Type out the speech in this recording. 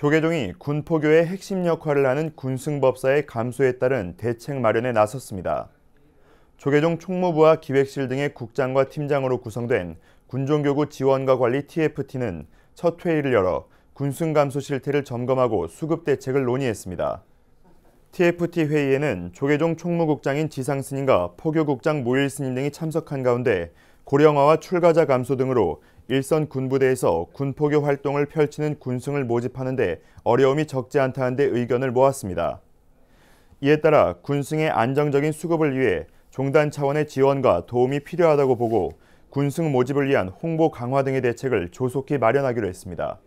조계종이 군포교의 핵심 역할을 하는 군승법사의 감소에 따른 대책 마련에 나섰습니다. 조계종 총무부와 기획실 등의 국장과 팀장으로 구성된 군종교구 지원과 관리 TFT는 첫 회의를 열어 군승 감소 실태를 점검하고 수급 대책을 논의했습니다. TFT 회의에는 조계종 총무국장인 지상스님과 포교국장 모일스님 등이 참석한 가운데 고령화와 출가자 감소 등으로 일선 군부대에서 군포교 활동을 펼치는 군승을 모집하는 데 어려움이 적지 않다는 데 의견을 모았습니다. 이에 따라 군승의 안정적인 수급을 위해 종단 차원의 지원과 도움이 필요하다고 보고 군승 모집을 위한 홍보 강화 등의 대책을 조속히 마련하기로 했습니다.